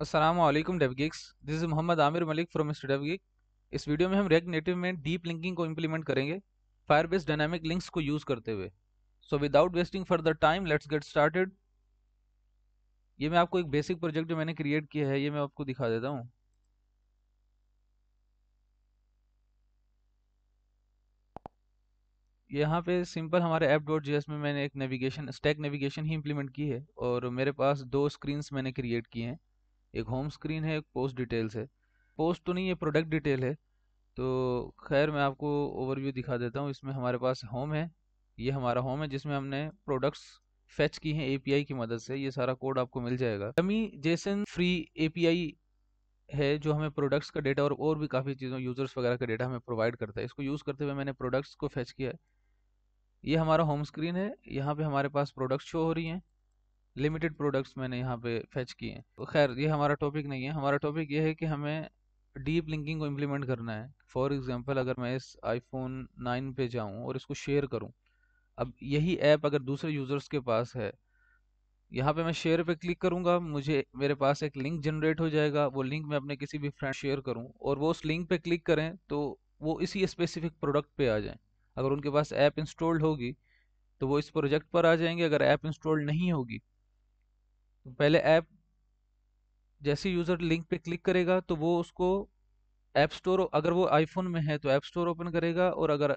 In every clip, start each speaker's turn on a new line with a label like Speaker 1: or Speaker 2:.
Speaker 1: Aslam Devgeeks this is Mohammad Aamir Malik from mister Devgeek इस video में हम रेग नेटिव में डीप लिंकिंग को इम्प्लीमेंट करेंगे फायर बेस्ड डायनामिक लिंक्स को यूज़ करते हुए so without wasting the time let's get started ये मैं आपको एक बेसिक प्रोजेक्ट जो मैंने क्रिएट किया है ये मैं आपको दिखा देता हूँ यहाँ पे सिंपल हमारे ऐप डॉट जी में मैंने एक नेविगेशन स्टैक नेविगेशन ही इम्प्लीमेंट की है और मेरे पास दो स्क्रीन्स मैंने क्रिएट किए हैं एक होम स्क्रीन है एक पोस्ट डिटेल्स है पोस्ट तो नहीं है प्रोडक्ट डिटेल है तो खैर मैं आपको ओवरव्यू दिखा देता हूँ इसमें हमारे पास होम है ये हमारा होम है जिसमें हमने प्रोडक्ट्स फेच की हैं एपीआई की मदद से ये सारा कोड आपको मिल जाएगा डमी जेसन फ्री एपीआई है जो हमें प्रोडक्ट्स का डेटा और और भी काफ़ी चीज़ों यूज़र्स वगैरह का डेटा हमें प्रोवाइड करता है इसको यूज़ करते हुए मैंने प्रोडक्ट्स को फेच किया है ये हमारा होम स्क्रीन है यहाँ पे हमारे पास प्रोडक्ट्स शो हो रही हैं लिमिटेड प्रोडक्ट्स मैंने यहाँ पे फेच किए हैं तो खैर ये हमारा टॉपिक नहीं है हमारा टॉपिक ये है कि हमें डीप लिंकिंग को इम्प्लीमेंट करना है फॉर एग्जांपल अगर मैं इस आईफोन 9 पे जाऊँ और इसको शेयर करूँ अब यही ऐप अगर दूसरे यूज़र्स के पास है यहाँ पे मैं शेयर पे क्लिक करूँगा मुझे मेरे पास एक लिंक जनरेट हो जाएगा वो लिंक मैं अपने किसी भी फ्रेंड शेयर करूँ और वो उस लिंक पर क्लिक करें तो वो इसी स्पेसिफिक प्रोडक्ट पर आ जाएँ अगर उनके पास ऐप इंस्टॉल्ड होगी तो वो इस प्रोजेक्ट पर आ जाएंगे अगर ऐप इंस्टॉल्ड नहीं होगी पहले ऐप जैसे यूज़र लिंक पे क्लिक करेगा तो वो उसको ऐप स्टोर अगर वो आईफोन में है तो ऐप स्टोर ओपन करेगा और अगर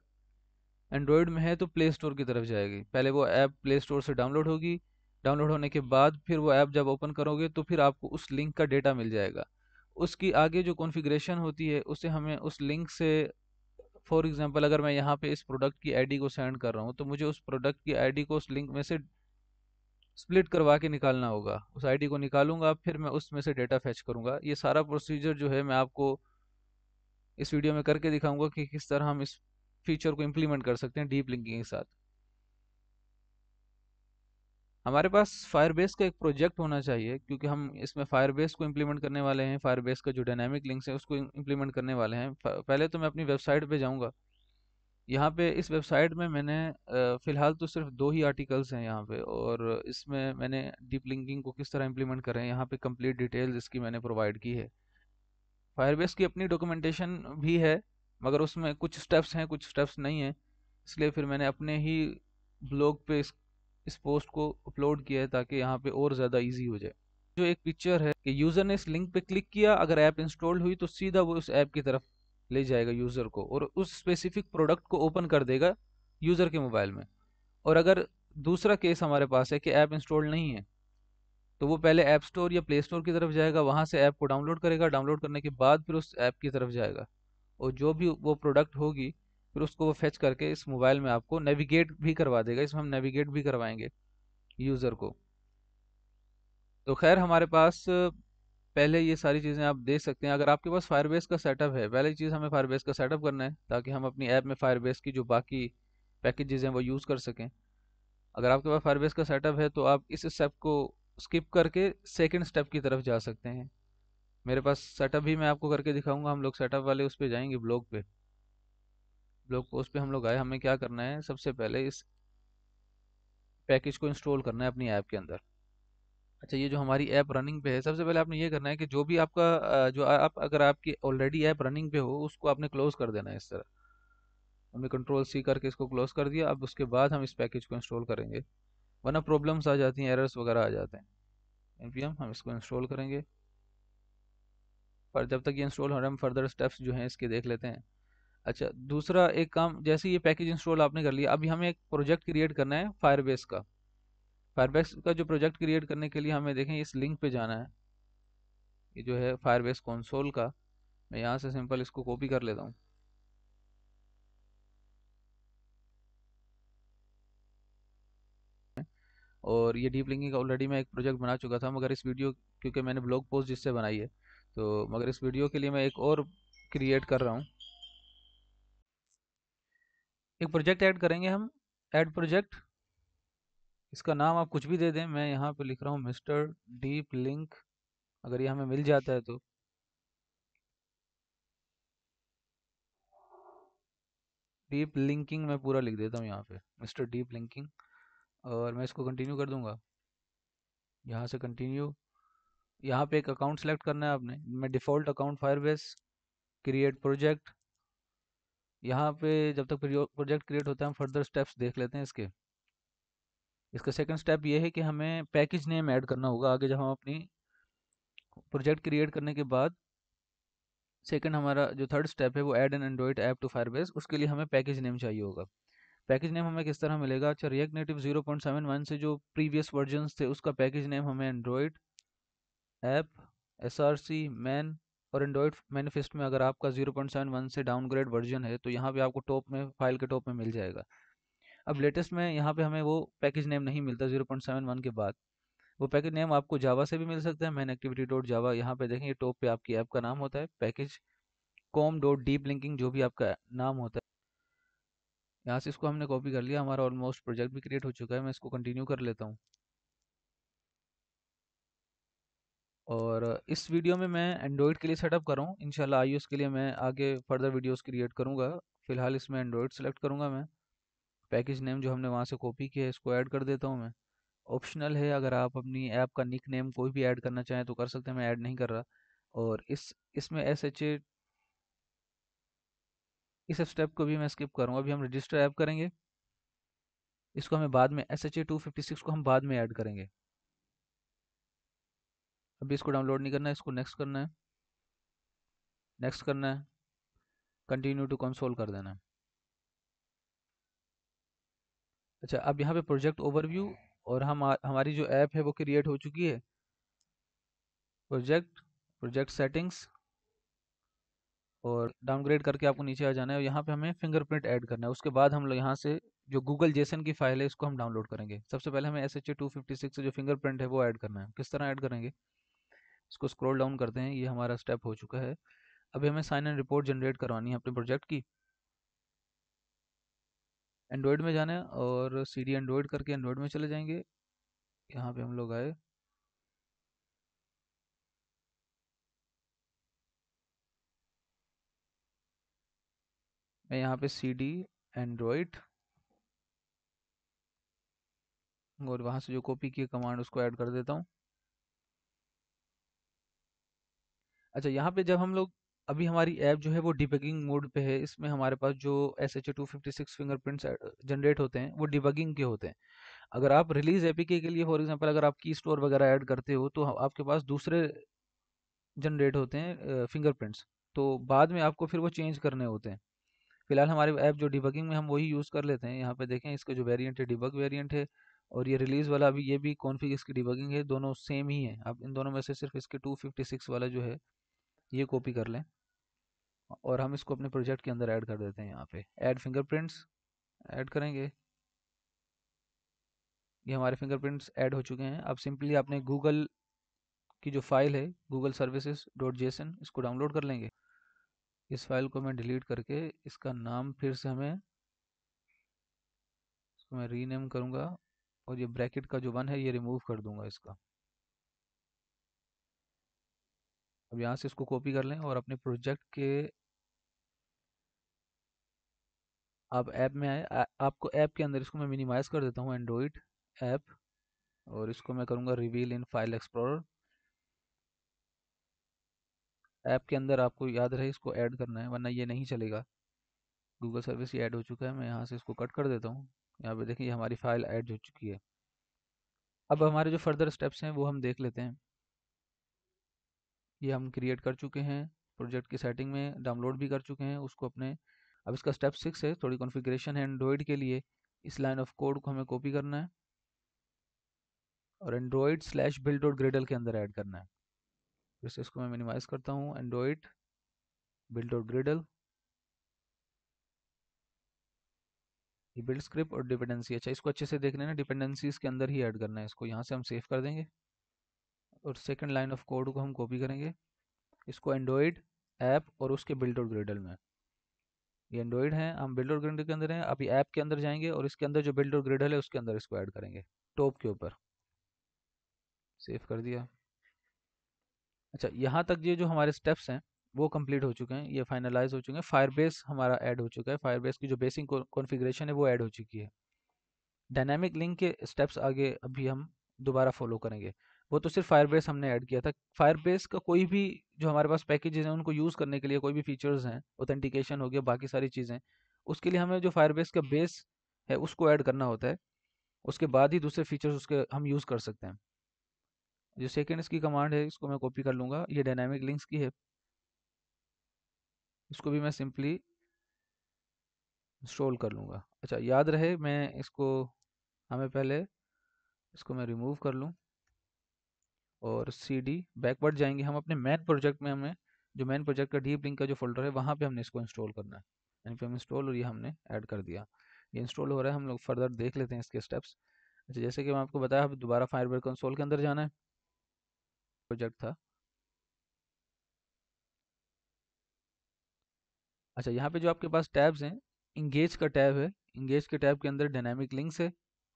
Speaker 1: एंड्रॉयड में है तो प्ले स्टोर की तरफ जाएगी पहले वो ऐप प्ले स्टोर से डाउनलोड होगी डाउनलोड होने के बाद फिर वो ऐप जब ओपन करोगे तो फिर आपको उस लिंक का डेटा मिल जाएगा उसकी आगे जो कॉन्फ़िगरेशन होती है उसे हमें उस लिंक से फॉर एग्ज़ाम्पल अगर मैं यहाँ पे इस प्रोडक्ट की आईडी को सेंड कर रहा हूँ तो मुझे उस प्रोडक्ट की आईडी को उस लिंक में से स्प्लिट करवा के निकालना होगा उस आईडी को निकालूंगा फिर मैं उसमें से डेटा फैच करूंगा ये सारा प्रोसीजर जो है मैं आपको इस वीडियो में करके दिखाऊंगा कि किस तरह हम इस फीचर को इम्प्लीमेंट कर सकते हैं डीप लिंकिंग के साथ हमारे पास फायरबेस का एक प्रोजेक्ट होना चाहिए क्योंकि हम इसमें फायरबेस को इम्प्लीमेंट करने वाले हैं फायरबेस का जो डायनेमिक लिंक्स है उसको इम्प्लीमेंट करने वाले हैं पहले तो मैं अपनी वेबसाइट पर जाऊँगा यहाँ पे इस वेबसाइट में मैंने फ़िलहाल तो सिर्फ दो ही आर्टिकल्स हैं यहाँ पे और इसमें मैंने डीप लिंकिंग को किस तरह इम्प्लीमेंट करें यहाँ पे कंप्लीट डिटेल्स इसकी मैंने प्रोवाइड की है फायरबेस की अपनी डॉक्यूमेंटेशन भी है मगर उसमें कुछ स्टेप्स हैं कुछ स्टेप्स नहीं हैं इसलिए फिर मैंने अपने ही ब्लॉग पे इस इस पोस्ट को अपलोड किया है ताकि यहाँ पे और ज़्यादा ईजी हो जाए जो एक पिक्चर है कि यूज़र ने इस लिंक पे क्लिक किया अगर ऐप इंस्टॉल हुई तो सीधा वो उस ऐप की तरफ ले जाएगा यूज़र को और उस स्पेसिफिक प्रोडक्ट को ओपन कर देगा यूज़र के मोबाइल में और अगर दूसरा केस हमारे पास है कि ऐप इंस्टॉल नहीं है तो वो पहले ऐप स्टोर या प्ले स्टोर की तरफ जाएगा वहाँ से ऐप को डाउनलोड करेगा डाउनलोड करने के बाद फिर उस ऐप की तरफ जाएगा और जो भी वो प्रोडक्ट होगी फिर उसको वो फेच करके इस मोबाइल में आपको नेविगेट भी करवा देगा इसमें हम नेविगेट भी करवाएंगे यूज़र को तो खैर हमारे पास पहले ये सारी चीज़ें आप देख सकते हैं अगर आपके पास फायरबेस का सेटअप है पहली चीज़ हमें फायरबेस का सेटअप करना है ताकि हम अपनी ऐप में फायरबेस की जो बाकी पैकेजेज़ हैं वो यूज़ कर सकें अगर आपके पास फायरबेस का सेटअप है तो आप इस स्टेप को स्किप करके सेकेंड स्टेप की तरफ जा सकते हैं मेरे पास सेटअप भी मैं आपको करके दिखाऊंगा हम लोग सेटअप वाले उस पर जाएंगे ब्लॉग पे ब्लॉग पोस्ट पे हम लोग आए हमें क्या करना है सबसे पहले इस पैकेज को इंस्टॉल करना है अपनी ऐप के अंदर अच्छा ये जो हमारी ऐप रनिंग पे है सबसे पहले आपने ये करना है कि जो भी आपका जो आप अगर आपकी ऑलरेडी ऐप रनिंग पे हो उसको आपने क्लोज कर देना है इस तरह हमने कंट्रोल सी करके इसको क्लोज कर दिया अब उसके बाद हम इस पैकेज को इंस्टॉल करेंगे वरना प्रॉब्लम्स आ जाती हैं एरर्स वगैरह आ जाते हैं एन हम इसको इंस्टॉल करेंगे पर जब तक ये इंस्टॉल हो रहा है हम फर्दर स्टेप्स जो हैं इसके देख लेते हैं अच्छा दूसरा एक काम जैसे ये पैकेज इंस्टॉल आपने कर लिया अभी हमें एक प्रोजेक्ट क्रिएट करना है फायरबेस का फायरबेक्स का जो प्रोजेक्ट क्रिएट करने के लिए हमें देखें इस लिंक पे जाना है ये जो है फायरबेस कंसोल का मैं यहाँ से सिंपल इसको कॉपी कर लेता हूँ और ये डीप लिंकिंग का ऑलरेडी मैं एक प्रोजेक्ट बना चुका था मगर इस वीडियो क्योंकि मैंने ब्लॉग पोस्ट जिससे बनाई है तो मगर इस वीडियो के लिए मैं एक और क्रिएट कर रहा हूँ एक प्रोजेक्ट ऐड करेंगे हम ऐड प्रोजेक्ट इसका नाम आप कुछ भी दे दें मैं यहाँ पे लिख रहा हूँ मिस्टर डीप लिंक अगर ये हमें मिल जाता है तो डीप लिंकिंग मैं पूरा लिख देता हूँ यहाँ पे मिस्टर डीप लिंकिंग और मैं इसको कंटिन्यू कर दूंगा यहाँ से कंटिन्यू यहाँ पे एक अकाउंट सेलेक्ट करना है आपने मैं default account Firebase create project यहाँ पे जब तक प्रोजेक्ट क्रिएट होता है हम फर्दर स्टेप्स देख लेते हैं इसके इसका सेकंड स्टेप ये है कि हमें पैकेज नेम ऐड करना होगा आगे जब हम अपनी प्रोजेक्ट क्रिएट करने के बाद सेकंड हमारा जो थर्ड स्टेप है वो add an Android app to Firebase उसके लिए हमें पैकेज नेम चाहिए होगा पैकेज नेम हमें किस तरह मिलेगा अच्छा react native zero point seven one से जो प्रीवियस वर्जन थे उसका पैकेज नेम हमें Android app S R C main और एंड्रॉयड मैनिफेस्ट में अगर आपका जीरो पॉइंट सेवन वन से डाउनग्रेड वर्जन है तो यहाँ पे आपको टॉप में फाइल के टॉप में मिल जाएगा अब लेटेस्ट में यहाँ पे हमें वो पैकेज नेम नहीं मिलता जीरो पॉइंट सेवन वन के बाद वो पैकेज नेम आपको जावा से भी मिल सकता है मैन एक्टिविटी डॉट जावा यहाँ पे देखेंगे टॉप पे आपकी ऐप का नाम होता है package com dot deep linking जो भी आपका नाम होता है यहाँ से इसको हमने कॉपी कर लिया हमारा ऑलमोस्ट प्रोजेक्ट भी क्रिएट हो चुका है मैं इसको कंटिन्यू कर लेता हूँ और इस वीडियो में मैं एंड्रॉयड के लिए सेटअप कर रहा हूँ इनशाला आई के लिए मैं आगे फर्दर वीडियोस क्रिएट करूँगा फिलहाल इसमें एंड्रॉयड सेलेक्ट करूँगा मैं पैकेज नेम जो हमने वहाँ से कॉपी किया है इसको ऐड कर देता हूँ मैं ऑप्शनल है अगर आप अपनी ऐप का निक नेम कोई भी ऐड करना चाहें तो कर सकते हैं मैं ऐड नहीं कर रहा और इस इसमें एस एच ए इस स्टेप को भी मैं स्किप करूँगा अभी हम रजिस्टर ऐप करेंगे इसको हमें बाद में S H A two fifty six को हम बाद में ऐड करेंगे अभी इसको डाउनलोड नहीं करना है इसको नेक्स्ट करना है नेक्स्ट करना है कंटिन्यू टू कंसोल कर देना है अच्छा अब यहाँ पे प्रोजेक्ट ओवरव्यू और हम हमारी जो ऐप है वो क्रिएट हो चुकी है प्रोजेक्ट प्रोजेक्ट सेटिंग्स और डाउनग्रेड करके आपको नीचे आ जाना है और यहाँ पे हमें फिंगरप्रिंट ऐड करना है उसके बाद हम लोग यहाँ से जो गूगल जेसन की फाइल है इसको हम डाउनलोड करेंगे सबसे पहले हमें S H A two fifty six जो फिंगरप्रिंट है वो ऐड करना है किस तरह ऐड करेंगे इसको स्क्रॉल डाउन करते हैं ये हमारा स्टेप हो चुका है अभी हमें साइन एंड रिपोर्ट जनरेट करवानी है अपने प्रोजेक्ट की एंड्रॉयड में जाना है और सी डी एंड्रॉयड करके एंड्रॉयड में चले जाएंगे यहाँ पे हम लोग आए मैं यहाँ पे सी डी एंड्रॉयड और वहां से जो कॉपी की कमांड उसको ऐड कर देता हूँ अच्छा यहाँ पे जब हम लोग अभी हमारी ऐप जो है वो डिबगिंग मोड पे है इसमें हमारे पास जो S H two fifty six fingerprints generate होते हैं वो डिबगिंग के होते हैं अगर आप रिलीज एपीके के लिए फॉर एग्जांपल अगर आप की स्टोर वगैरह ऐड करते हो तो आपके पास दूसरे जनरेट होते हैं फिंगरप्रिंट्स तो बाद में आपको फिर वो चेंज करने होते हैं फिलहाल हमारे ऐप जो डिबगिंग में हम वही यूज़ कर लेते हैं यहाँ पर देखें इसका जो वेरियंट है डिबग वेरियंट है और ये रिलीज़ वाला अभी ये भी कॉन्फ़िग इसकी डिबगिंग है दोनों सेम ही है आप इन दोनों में से सिर्फ इसके टू फिफ्टी सिक्स वाला जो है ये कॉपी कर लें और हम इसको अपने प्रोजेक्ट के अंदर ऐड कर देते हैं यहाँ पे ऐड फिंगरप्रिंट्स ऐड करेंगे ये हमारे फिंगरप्रिंट्स ऐड हो चुके हैं अब सिंपली आपने गूगल की जो फाइल है गूगल सर्विसेज डॉट जे इसको डाउनलोड कर लेंगे इस फाइल को मैं डिलीट करके इसका नाम फिर से हमें इसको मैं रीनेम करूँगा और ये ब्रैकेट का जो वन है ये रिमूव कर दूंगा इसका अब यहाँ से इसको कॉपी कर लें और अपने प्रोजेक्ट के आप ऐप में आए आपको ऐप के अंदर इसको मैं मिनिमाइज़ कर देता हूँ एंड्रॉइड ऐप और इसको मैं करूँगा reveal in file explorer app के अंदर आपको याद रहे इसको ऐड करना है वरना ये नहीं चलेगा गूगल सर्विस ये ऐड हो चुका है मैं यहाँ से इसको कट कर देता हूँ यहाँ पे देखिए हमारी फाइल ऐड हो चुकी है अब हमारे जो फर्दर स्टेप्स हैं वो हम देख लेते हैं ये हम क्रिएट कर चुके हैं प्रोजेक्ट की सेटिंग में डाउनलोड भी कर चुके हैं उसको अपने अब इसका स्टेप सिक्स है थोड़ी कॉन्फ़िगरेशन है एंड्रॉयड के लिए इस लाइन ऑफ कोड को हमें कॉपी करना है और Android slash build dot gradle के अंदर ऐड करना है फिर से इसको मैं मिनिमाइज़ करता हूँ एंड्रॉयड बिल्ड डॉट ग्रेडल ये बिल्ड स्क्रिप्ट और डिपेंडेंसी अच्छा इसको अच्छे से देख लेना ना डिपेंडेंसीज के अंदर ही ऐड करना है इसको यहाँ से हम सेव कर देंगे और सेकंड लाइन ऑफ कोड को हम कॉपी करेंगे इसको एंड्रॉयड ऐप और उसके बिल्ड और ग्रेडल में ये एंड्रॉइड है हम बिल्डर ग्रिड के अंदर हैं अभी ऐप के अंदर जाएंगे और इसके अंदर जो बिल्डर ग्रिडल है उसके अंदर इसको ऐड करेंगे टॉप के ऊपर सेव कर दिया अच्छा यहाँ तक ये जो हमारे स्टेप्स हैं वो कंप्लीट हो चुके हैं ये फाइनलाइज हो चुके हैं फायरबेस हमारा ऐड हो चुका है फायरबेस की जो बेसिक कॉन्फ़िगरेशन है वो ऐड हो चुकी है डायनामिक लिंक के स्टेप्स आगे अभी हम दोबारा फॉलो करेंगे वो तो सिर्फ फायरबेस हमने ऐड किया था फायरबेस का कोई भी जो हमारे पास पैकेजेस हैं उनको यूज़ करने के लिए कोई भी फीचर्स हैं ऑथेंटिकेशन हो गया बाकी सारी चीज़ें उसके लिए हमें जो फायरबेस का बेस है उसको ऐड करना होता है उसके बाद ही दूसरे फीचर्स उसके हम यूज़ कर सकते हैं जो सेकेंड इसकी कमांड है इसको मैं कॉपी कर लूँगा ये डायनामिक लिंक्स की है इसको भी मैं सिंपली इंस्टॉल कर लूँगा अच्छा याद रहे मैं इसको हमें पहले इसको मैं रिमूव कर लूँ और सी डी बैकवर्ड जाएंगे हम अपने मैन प्रोजेक्ट में हमें जो मैन प्रोजेक्ट का डीप लिंक का जो फोल्डर है वहाँ पे हमने इसको इंस्टॉल करना है यानी पे हम इंस्टॉल और ये हमने ऐड कर दिया ये इंस्टॉल हो रहा है हम लोग फर्दर देख लेते हैं इसके स्टेप्स अच्छा जैसे कि मैं आपको बताया अब दोबारा फायरबेयर कंसोल के अंदर जाना है प्रोजेक्ट था अच्छा यहाँ पे जो आपके पास टैब्स हैं इंगेज का टैब है इंगेज के टैब के अंदर डायनामिक लिंक्स है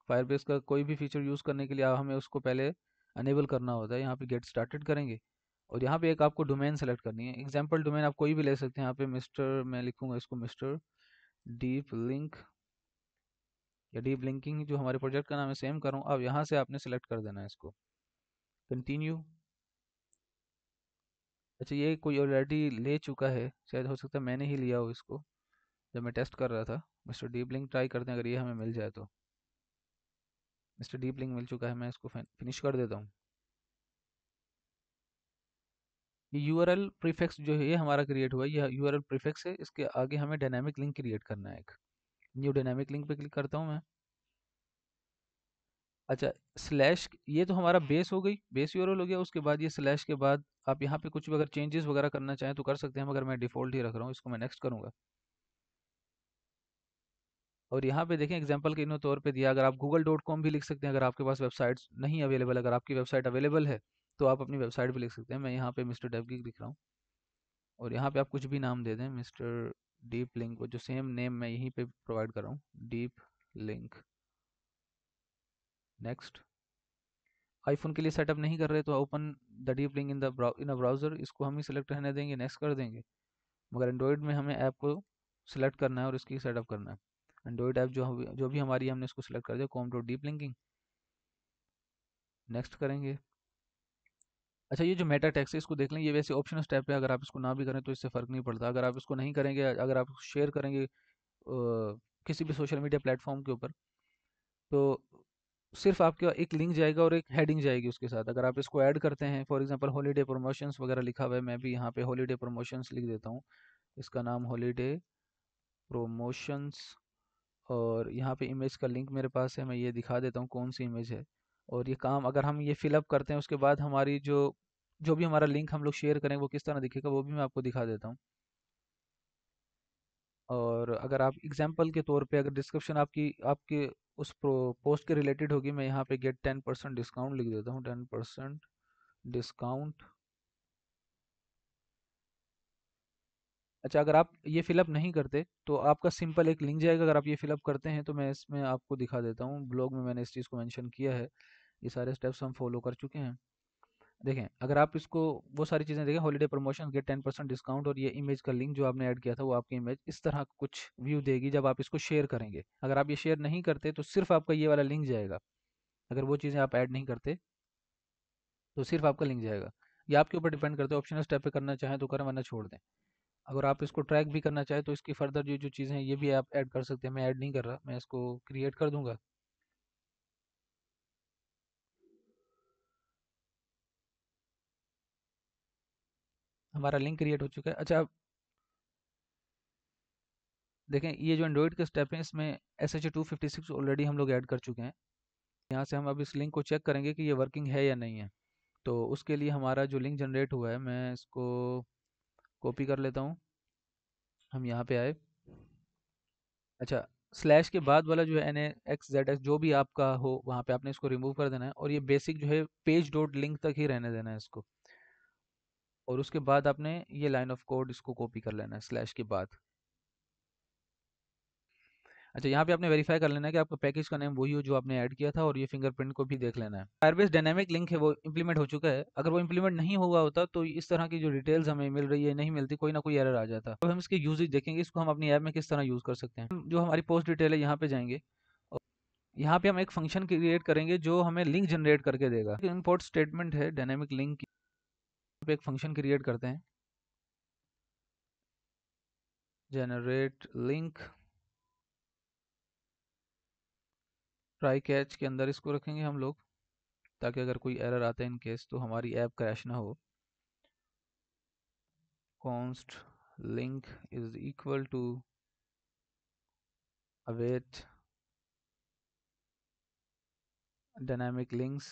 Speaker 1: फायरबेस का कोई भी फीचर यूज़ करने के लिए हमें उसको पहले अनेबल करना होता है यहाँ पे गेट स्टार्टेड करेंगे और यहाँ पे एक आपको डोमेन सेलेक्ट करनी है एग्जाम्पल डोमेन आप कोई भी ले सकते हैं यहाँ पे मिस्टर मैं लिखूँगा इसको मिस्टर डीप लिंक या डीप लिंकिंग जो हमारे प्रोजेक्ट का नाम है सेम करूँ अब यहाँ से आपने सेलेक्ट कर देना है इसको कंटिन्यू अच्छा ये कोई ऑलरेडी ले चुका है शायद हो सकता है मैंने ही लिया हो इसको जब मैं टेस्ट कर रहा था मिस्टर डीप लिंक ट्राई करते हैं अगर ये हमें मिल जाए तो मिस्टर डीप लिंक मिल चुका है मैं इसको फिनिश कर देता हूँ ये यू आर एल प्रीफेक्स जो है ये हमारा क्रिएट हुआ है ये एल प्रीफेक्स है इसके आगे हमें डायनेमिक लिंक क्रिएट करना है एक न्यू डायनेमिक लिंक पे क्लिक करता हूँ मैं अच्छा स्लैश ये तो हमारा बेस हो गई बेस यूरल हो गया उसके बाद ये स्लैश के बाद आप यहाँ पे कुछ भी अगर चेंजेस वगैरह करना चाहें तो कर सकते हैं मगर मैं डिफ़ॉल्ट ही रख रहा हूँ इसको मैं नेक्स्ट करूँगा और यहाँ पे देखें एग्जाम्पल के इन्होंने तौर पे दिया अगर आप गूगल डॉट कॉम भी लिख सकते हैं अगर आपके पास वेबसाइट्स नहीं अवेलेबल अगर आपकी वेबसाइट अवेलेबल है तो आप अपनी वेबसाइट भी लिख सकते हैं मैं यहाँ पे मिस्टर डेवगिक लिख रहा हूँ और यहाँ पे आप कुछ भी नाम दे दें मिस्टर डीप लिंक जो सेम नेम मैं यहीं पर प्रोवाइड कर रहा हूँ डीप लिंक नेक्स्ट आईफोन के लिए सेटअप नहीं कर रहे तो open the deep link in the in a browser इसको हम ही सिलेक्ट रहने देंगे नेक्स्ट कर देंगे मगर एंड्रॉयड में हमें ऐप को सिलेक्ट करना है और इसकी सेटअप करना है एंड्रॉइड ऐप जो हम जो भी हमारी हमने इसको सिलेक्ट कर दिया com dot deep linking next करेंगे अच्छा ये जो मेटा टैक्स है इसको देख लें ये वैसे ऑप्शन स्टेप है अगर आप इसको ना भी करें तो इससे फ़र्क नहीं पड़ता अगर आप इसको नहीं करेंगे अगर आप शेयर करेंगे आ, किसी भी सोशल मीडिया प्लेटफॉर्म के ऊपर तो सिर्फ आपके एक लिंक जाएगा और एक हेडिंग जाएगी उसके साथ अगर आप इसको ऐड करते हैं फॉर एग्जांपल हॉलीडे प्रमोशंस वगैरह लिखा हुआ है मैं भी यहाँ पे हॉलीडे प्रमोशंस लिख देता हूँ इसका नाम हॉलीडे प्रोमोशंस और यहाँ पे इमेज का लिंक मेरे पास है मैं ये दिखा देता हूँ कौन सी इमेज है और ये काम अगर हम ये फिलअप करते हैं उसके बाद हमारी जो जो भी हमारा लिंक हम लोग शेयर करें वो किस तरह दिखेगा वो भी मैं आपको दिखा देता हूँ और अगर आप एग्जाम्पल के तौर पर अगर डिस्क्रिप्शन आपकी आपके उस पोस्ट के रिलेटेड होगी मैं यहाँ पे गेट टेन परसेंट डिस्काउंट लिख देता हूँ टेन परसेंट डिस्काउंट अच्छा अगर आप ये फिलअप नहीं करते तो आपका सिंपल एक लिंक जाएगा अगर आप ये फिलअप करते हैं तो मैं इसमें आपको दिखा देता हूँ ब्लॉग में मैंने इस चीज़ को मैंशन किया है ये सारे स्टेप्स हम फॉलो कर चुके हैं देखें अगर आप इसको वो सारी चीज़ें देखें holiday promotion get ten percent discount और ये इमेज का लिंक जो आपने ऐड किया था वो आपकी इमेज इस तरह कुछ व्यू देगी जब आप इसको शेयर करेंगे अगर आप ये शेयर नहीं करते तो सिर्फ आपका ये वाला लिंक जाएगा अगर वो चीज़ें आप ऐड नहीं करते तो सिर्फ आपका लिंक जाएगा ये आपके ऊपर डिपेंड करते हैं ऑप्शनल स्टेप पर करना चाहें तो करें वरना छोड़ दें अगर आप इसको ट्रैक भी करना चाहें तो इसकी फर्दर जो जो चीज़ें हैं ये भी आप ऐड कर सकते हैं मैं ऐड नहीं कर रहा मैं इसको क्रिएट कर दूंगा हमारा लिंक क्रिएट हो चुका है अच्छा देखें ये जो एंड्रॉयड के स्टेप हैं इसमें S H two fifty six already हम लोग ऐड कर चुके हैं यहाँ से हम अब इस लिंक को चेक करेंगे कि ये वर्किंग है या नहीं है तो उसके लिए हमारा जो लिंक जनरेट हुआ है मैं इसको कॉपी कर लेता हूँ हम यहाँ पे आए अच्छा स्लैश के बाद वाला जो है एन एक्स जेड एक्स जो भी आपका हो वहाँ पे आपने इसको रिमूव कर देना है और ये बेसिक जो है पेज डॉट लिंक तक ही रहने देना है इसको और उसके बाद आपने ये लाइन ऑफ कोड इसको कॉपी कर लेना है स्लैश के बाद अच्छा यहाँ पे आपने वेरीफाई कर लेना है कि आपका पैकेज का नेम वही हो जो आपने ऐड किया था और ये फिंगरप्रिंट को भी देख लेना है फायरबेस डायनेमिक लिंक है वो इंप्लीमेंट हो चुका है अगर वो इंप्लीमेंट नहीं हुआ होता तो इस तरह की जो डिटेल्स हमें मिल रही है नहीं मिलती कोई ना कोई एरर आ जाता अब हम इसके यूजेज देखेंगे इसको हम अपनी ऐप में किस तरह यूज़ कर सकते हैं जो हमारी पोस्ट डिटेल है यहाँ पे जाएंगे यहाँ पे हम एक फंक्शन क्रिएट करेंगे जो हमें लिंक जनरेट करके देगा इम्पोर्ट स्टेटमेंट है डायनेमिक लिंक की पे एक फंक्शन क्रिएट करते हैं जनरेट लिंक ट्राई कैच के अंदर इसको रखेंगे हम लोग ताकि अगर कोई एरर आता है इन केस तो हमारी ऐप क्रैश ना हो const link is equal to await dynamic links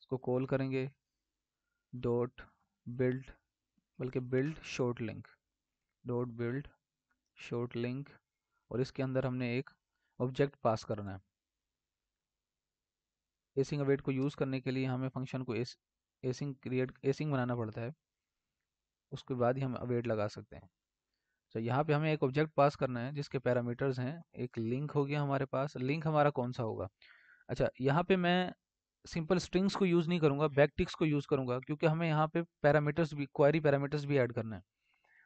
Speaker 1: इसको कॉल करेंगे डॉट बिल्ड बल्कि build short link dot build short link और इसके अंदर हमने एक ऑब्जेक्ट पास करना है एसिंग अवेट को यूज़ करने के लिए हमें फंक्शन को एस एसिंग क्रिएट एसिंग बनाना पड़ता है उसके बाद ही हम अवेट लगा सकते हैं तो यहाँ पे हमें एक ऑब्जेक्ट पास करना है जिसके पैरामीटर्स हैं एक लिंक हो गया हमारे पास लिंक हमारा कौन सा होगा अच्छा यहाँ पे मैं सिंपल स्ट्रिंग्स को यूज़ नहीं करूँगा बैकटिक्स को यूज़ करूँगा क्योंकि हमें यहाँ पे पैरामीटर्स भी क्वारी पैरामीटर्स भी ऐड करना है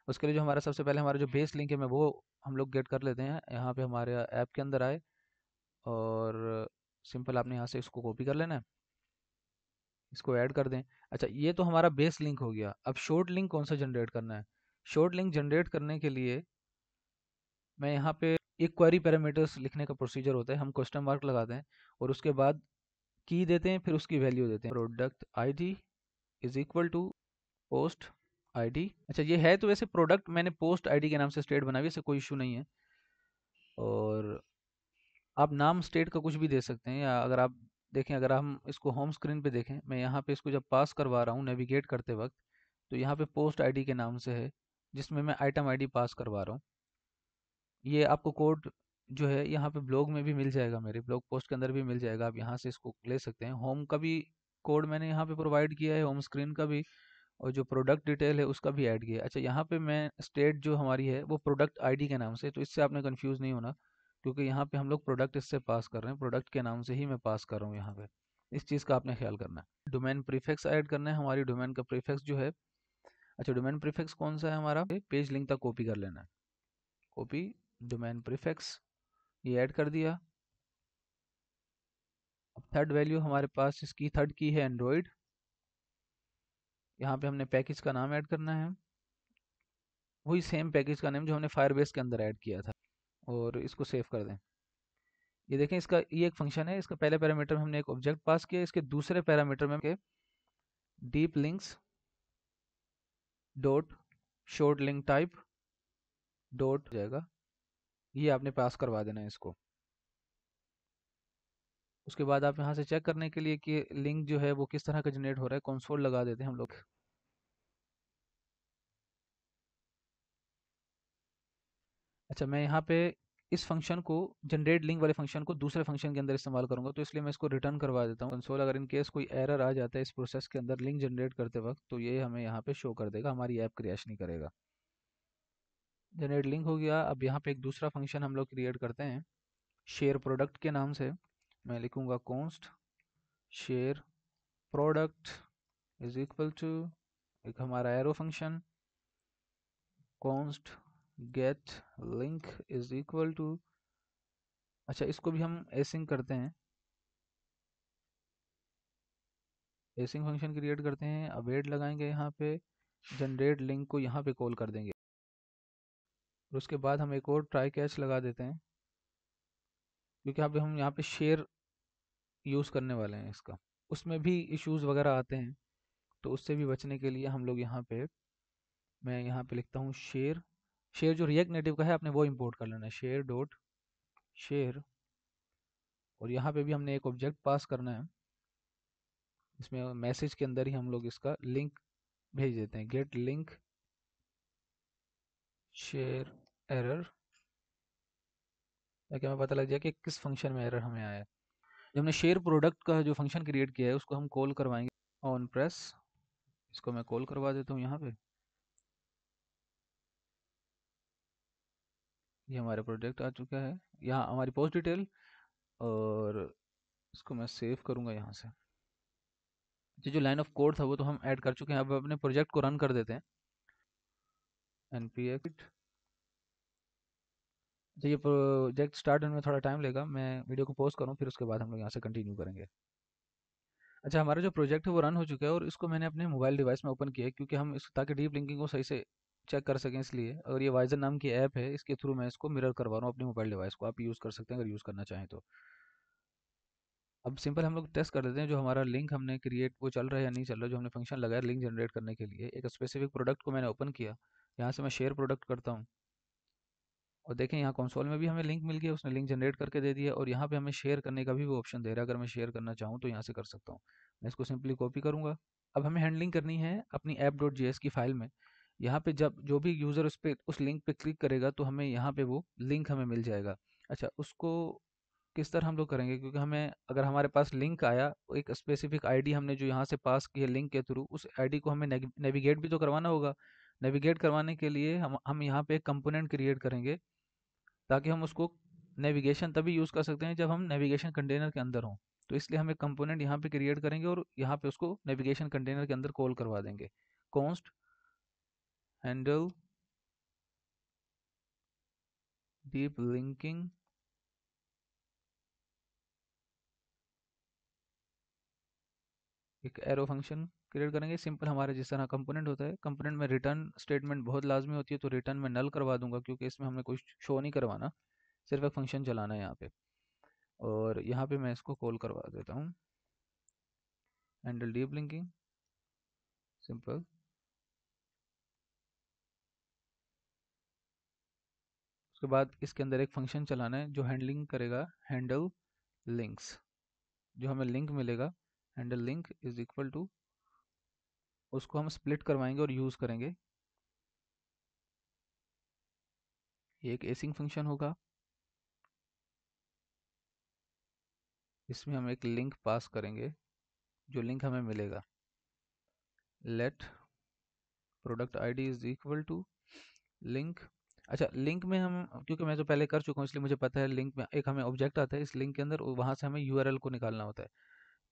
Speaker 1: उसके लिए जो हमारा सबसे पहले हमारा जो बेस लिंक है मैं वो हम लोग गेट कर लेते हैं यहाँ पर हमारे ऐप के अंदर आए और सिंपल आपने यहाँ से इसको कॉपी कर लेना है इसको ऐड कर दें अच्छा ये तो हमारा बेस लिंक हो गया अब शॉर्ट लिंक कौन सा जनरेट करना है शॉर्ट लिंक जनरेट करने के लिए मैं यहाँ पे एक क्वारी पैरामीटर्स लिखने का प्रोसीजर होता है हम क्वेश्चन मार्क लगाते हैं और उसके बाद की देते हैं फिर उसकी वैल्यू देते हैं product ID is equal to post ID अच्छा ये है तो वैसे प्रोडक्ट मैंने पोस्ट आईडी के नाम से स्टेट बनाई ऐसे कोई इशू नहीं है और आप नाम स्टेट का कुछ भी दे सकते हैं या अगर आप देखें अगर हम इसको होम स्क्रीन पे देखें मैं यहाँ पे इसको जब पास करवा रहा हूँ नेविगेट करते वक्त तो यहाँ पे पोस्ट आईडी के नाम से है जिसमें मैं आइटम आईडी पास करवा रहा हूँ ये आपको कोड जो है यहाँ पे ब्लॉग में भी मिल जाएगा मेरे ब्लॉग पोस्ट के अंदर भी मिल जाएगा आप यहाँ से इसको ले सकते हैं होम का भी कोड मैंने यहाँ पर प्रोवाइड किया है होम स्क्रीन का भी और जो प्रोडक्ट डिटेल है उसका भी ऐड किया अच्छा यहाँ पर मैं स्टेट जो हमारी है वो प्रोडक्ट आई के नाम से तो इससे आपने कन्फ्यूज़ नहीं होना क्योंकि यहाँ पे हम लोग प्रोडक्ट इससे पास कर रहे हैं प्रोडक्ट के नाम से ही मैं पास कर रहा हूँ यहाँ पे इस चीज़ का आपने ख्याल करना है डोमेन प्रीफिक्स ऐड करना है हमारी डोमेन का प्रीफिक्स जो है अच्छा डोमेन प्रीफिक्स कौन सा है हमारा पेज लिंक तक कॉपी कर लेना है कॉपी डोमेन प्रीफिक्स ये ऐड कर दिया अब थर्ड वैल्यू हमारे पास इसकी थर्ड की है एंड्रॉयड यहाँ पे हमने पैकेज का नाम ऐड करना है वही सेम पैकेज का नेम जो हमने फायरबेस के अंदर ऐड किया था और इसको सेव कर दें ये देखें इसका ये एक फंक्शन है इसका पहले पैरामीटर में हमने एक ऑब्जेक्ट पास किया इसके दूसरे पैरामीटर में deep links dot short link type dot जाएगा ये आपने पास करवा देना है इसको उसके बाद आप यहाँ से चेक करने के लिए कि लिंक जो है वो किस तरह का जनरेट हो रहा है कॉन्सोल लगा देते हैं हम लोग अच्छा मैं यहाँ पे इस फंक्शन को जनरेट लिंक वाले फंक्शन को दूसरे फंक्शन के अंदर इस्तेमाल करूंगा तो इसलिए मैं इसको रिटर्न करवा देता हूँ कंसोल अगर इनकेस कोई एरर आ जाता है इस प्रोसेस के अंदर लिंक जनरेट करते वक्त तो ये हमें यहाँ पे शो कर देगा हमारी ऐप क्रैश नहीं करेगा जनरेट लिंक हो गया अब यहाँ पे एक दूसरा फंक्शन हम लोग क्रिएट करते हैं शेयर प्रोडक्ट के नाम से मैं लिखूँगा const share product is equal to एक हमारा arrow function const get link is equal to अच्छा इसको भी हम एसिंग करते हैं एसिंग फंक्शन क्रिएट करते हैं एड लगाएंगे यहाँ पे जनरेट लिंक को यहाँ पे कॉल कर देंगे और उसके बाद हम एक और ट्राई कैच लगा देते हैं क्योंकि यहाँ पे हम यहाँ पे शेयर यूज़ करने वाले हैं इसका उसमें भी इश्यूज वगैरह आते हैं तो उससे भी बचने के लिए हम लोग यहाँ पे मैं यहाँ पे लिखता हूँ शेयर शेयर जो रिएक्ट नेटिव का है आपने वो इम्पोर्ट कर लेना है शेयर डॉट शेयर और यहाँ पे भी हमने एक ऑब्जेक्ट पास करना है इसमें मैसेज के अंदर ही हम लोग इसका लिंक भेज देते हैं गेट लिंक शेयर एरर ताकि हमें पता लग जाए कि किस फंक्शन में एरर हमें आया है जो हमने शेयर प्रोडक्ट का जो फंक्शन क्रिएट किया है उसको हम कॉल करवाएंगे ऑन प्रेस इसको मैं कॉल करवा देता हूँ यहाँ पे ये हमारा प्रोजेक्ट आ चुका है यहाँ हमारी पोस्ट डिटेल और इसको मैं सेव करूँगा यहाँ से जो जो लाइन ऑफ कोड था वो तो हम ऐड कर चुके हैं अब अपने प्रोजेक्ट को रन कर देते हैं एन पी एफ तो ये प्रोजेक्ट स्टार्ट होने में थोड़ा टाइम लेगा मैं वीडियो को पोस्ट करूँ फिर उसके बाद हम लोग यहाँ से कंटिन्यू करेंगे अच्छा हमारा जो प्रोजेक्ट है वो रन हो चुका है और इसको मैंने अपने मोबाइल डिवाइस में ओपन किया है क्योंकि हम इस ताकि डीप लिंकिंग को सही से चेक कर सकें इसलिए अगर ये वाइजर नाम की ऐप है इसके थ्रू मैं इसको मिरर करवा रहा हूँ अपने मोबाइल डिवाइस को आप यूज़ कर सकते हैं अगर यूज़ करना चाहें तो अब सिंपल हम लोग टेस्ट कर देते हैं जो हमारा लिंक हमने क्रिएट वो चल रहा है या नहीं चल रहा जो हमने फंक्शन लगाया लिंक जनरेट करने के लिए एक स्पेसिफिक प्रोडक्ट को मैंने ओपन किया यहाँ से मैं शेयर प्रोडक्ट करता हूँ और देखें यहाँ कंसोल में भी हमें लिंक मिल गया उसने लिंक जनरेट करके दे दिया और यहाँ पे हमें शेयर करने का भी वो ऑप्शन दे रहा है अगर मैं शेयर करना चाहूँ तो यहाँ से कर सकता हूँ मैं इसको सिंपली कॉपी करूँगा अब हमें हैंडलिंग करनी है अपनी ऐप डॉट जी की फाइल में यहाँ पे जब जो भी यूज़र उस पर उस लिंक पे क्लिक करेगा तो हमें यहाँ पे वो लिंक हमें मिल जाएगा अच्छा उसको किस तरह हम लोग करेंगे क्योंकि हमें अगर हमारे पास लिंक आया एक स्पेसिफिक आईडी हमने जो यहाँ से पास की है लिंक के थ्रू उस आईडी को हमें नेविगेट भी तो करवाना होगा नेविगेट करवाने के लिए हम हम यहाँ पे एक कंपोनेंट क्रिएट करेंगे ताकि हम उसको नेविगेशन तभी यूज़ कर सकते हैं जब हम नेविगेशन कंटेनर के अंदर हों तो इसलिए हम एक कंपोनेंट यहाँ पर क्रिएट करेंगे और यहाँ पर उसको नेविगेशन कंटेनर के अंदर कॉल करवा देंगे कॉन्स्ट Handle, deep linking, एक एरो फंक्शन क्रिएट करेंगे सिंपल हमारे जिस तरह कंपोनेंट होता है कंपोनेंट में रिटर्न स्टेटमेंट बहुत लाजमी होती है तो रिटर्न में नल करवा दूंगा क्योंकि इसमें हमने कुछ शो नहीं करवाना सिर्फ एक फंक्शन चलाना है यहाँ पे और यहाँ पे मैं इसको कॉल करवा देता हूँ हैंडल डीप लिंकिंग सिंपल उसके बाद इसके अंदर एक फंक्शन चलाना है जो हैंडलिंग करेगा हैंडल लिंक्स जो हमें लिंक मिलेगा handle link is equal to उसको हम स्प्लिट करवाएंगे और यूज़ करेंगे ये एक एसिंग फंक्शन होगा इसमें हम एक लिंक पास करेंगे जो लिंक हमें मिलेगा let product ID is equal to link अच्छा लिंक में हम क्योंकि मैं तो पहले कर चुका हूँ इसलिए मुझे पता है लिंक में एक हमें ऑब्जेक्ट आता है इस लिंक के अंदर और वहाँ से हमें यू को निकालना होता है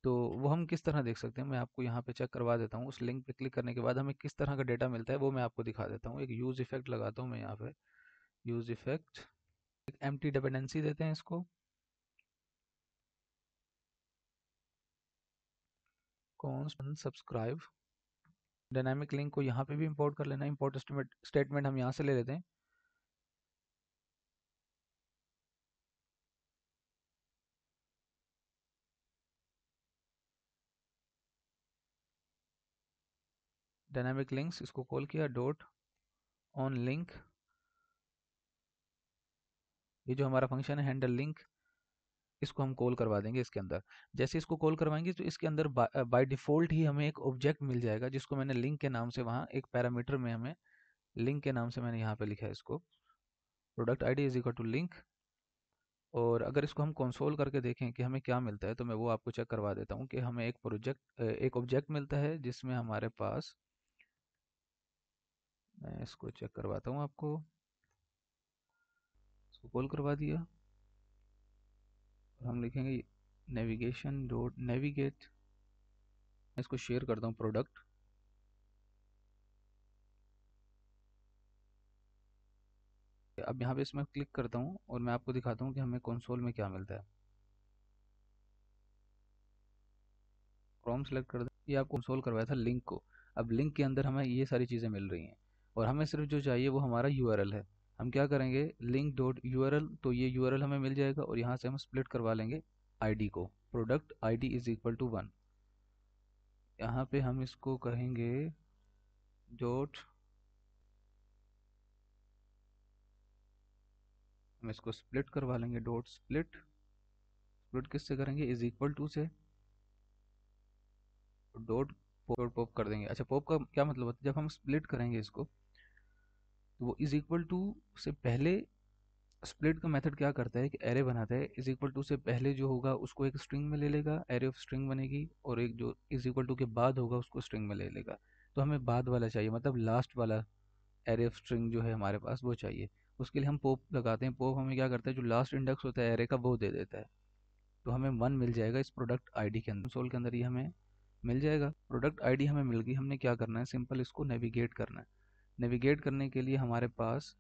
Speaker 1: तो वो हम किस तरह देख सकते हैं मैं आपको यहाँ पे चेक करवा देता हूँ उस लिंक पे क्लिक करने के बाद हमें किस तरह का डेटा मिलता है वो मैं आपको दिखा देता हूँ एक यूज़ इफेक्ट लगाता हूँ मैं यहाँ पे यूज़ इफेक्ट एक एम डिपेंडेंसी देते हैं इसको कॉन्स्टेंट सब्सक्राइब डायनामिक लिंक को यहाँ पे भी इम्पोर्ट कर लेना इम्पोर्ट स्टेटमेंट हम यहाँ से ले लेते हैं डायनामिक लिंक्स इसको कॉल किया डॉट ऑन लिंक ये जो हमारा फंक्शन है हैंडल लिंक इसको हम कॉल करवा देंगे इसके अंदर जैसे इसको कॉल करवाएंगे तो इसके अंदर बाय डिफॉल्ट uh, ही हमें एक ऑब्जेक्ट मिल जाएगा जिसको मैंने लिंक के नाम से वहाँ एक पैरामीटर में हमें लिंक के नाम से मैंने यहाँ पे लिखा है इसको product I D is equal to link और अगर इसको हम कंसोल करके देखें कि हमें क्या मिलता है तो मैं वो आपको चेक करवा देता हूँ कि हमें एक प्रोजेक्ट uh, एक ऑब्जेक्ट मिलता है जिसमें हमारे पास मैं इसको चेक करवाता हूँ आपको इसको कॉल करवा दिया और हम लिखेंगे नेविगेशन डोट नेविगेट मैं इसको शेयर करता हूँ प्रोडक्ट अब यहाँ पे इसमें क्लिक करता हूँ और मैं आपको दिखाता हूँ कि हमें कंसोल में क्या मिलता है क्रोम सेलेक्ट कर दें ये आपको कंसोल करवाया था लिंक को अब लिंक के अंदर हमें ये सारी चीज़ें मिल रही हैं और हमें सिर्फ जो चाहिए वो हमारा यू है हम क्या करेंगे लिंक डॉट यू तो ये यू हमें मिल जाएगा और यहाँ से हम स्प्लिट करवा लेंगे आई को product I D is equal to one यहाँ पे हम इसको कहेंगे डॉट हम इसको स्प्लिट करवा लेंगे डॉट स्प्लिट स्प्लिट किससे करेंगे इज इक्वल टू से डॉट पॉप पॉप कर देंगे अच्छा पॉप का क्या मतलब होता है जब हम स्प्लिट करेंगे इसको तो वो इज इक्वल टू से पहले स्प्लिट का मेथड क्या करता है कि एरे बनाता है इज इक्वल टू से पहले जो होगा उसको एक स्ट्रिंग में ले लेगा एरे ऑफ स्ट्रिंग बनेगी और एक जो इज इक्वल टू के बाद होगा उसको स्ट्रिंग में ले लेगा तो हमें बाद वाला चाहिए मतलब लास्ट वाला एरे ऑफ स्ट्रिंग जो है हमारे पास वो चाहिए उसके लिए हम पोप लगाते हैं पोप हमें क्या करता है जो लास्ट इंडेक्स होता है एरे का वो दे देता है तो हमें वन मिल जाएगा इस प्रोडक्ट आईडी के अंदर सोल के अंदर ये हमें मिल जाएगा प्रोडक्ट आईडी हमें मिल गई हमने क्या करना है सिंपल इसको नेविगेट करना है नेविगेट करने के लिए हमारे पास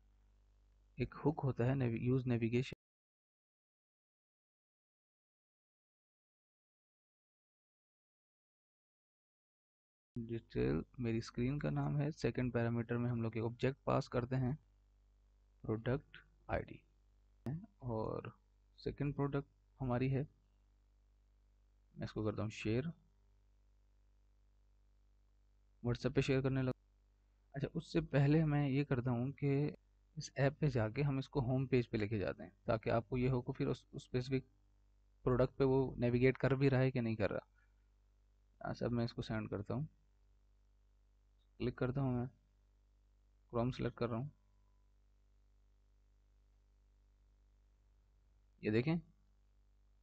Speaker 1: एक हुक होता है यूज़ नेविगेशन डिटेल मेरी स्क्रीन का नाम है सेकंड पैरामीटर में हम लोग एक ऑब्जेक्ट पास करते हैं प्रोडक्ट आईडी और सेकंड प्रोडक्ट हमारी है मैं इसको करता हूँ शेयर व्हाट्सएप पे शेयर करने लगा अच्छा उससे पहले मैं ये करता हूँ कि इस ऐप पे जाके हम इसको होम पेज पे लेके जाते हैं ताकि आपको ये हो को फिर उस स्पेसिफिक प्रोडक्ट पे वो नेविगेट कर भी रहा है कि नहीं कर रहा सब मैं इसको सेंड करता हूँ क्लिक करता हूँ मैं क्रोम सेलेक्ट कर रहा हूँ ये देखें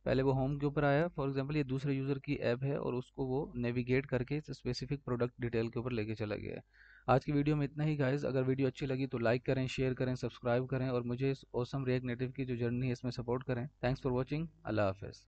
Speaker 1: पहले वो होम के ऊपर आया फॉर एग्जांपल ये दूसरे यूज़र की ऐप है और उसको वो नेविगेट करके स्पेसिफिक प्रोडक्ट डिटेल के ऊपर लेके चला गया है आज की वीडियो में इतना ही गाइज अगर वीडियो अच्छी लगी तो लाइक करें शेयर करें सब्सक्राइब करें और मुझे इस ओसम रिएक्ट नेटिव की जो जर्नी है इसमें सपोर्ट करें थैंक्स फॉर वॉचिंग अल्लाह हाफिज़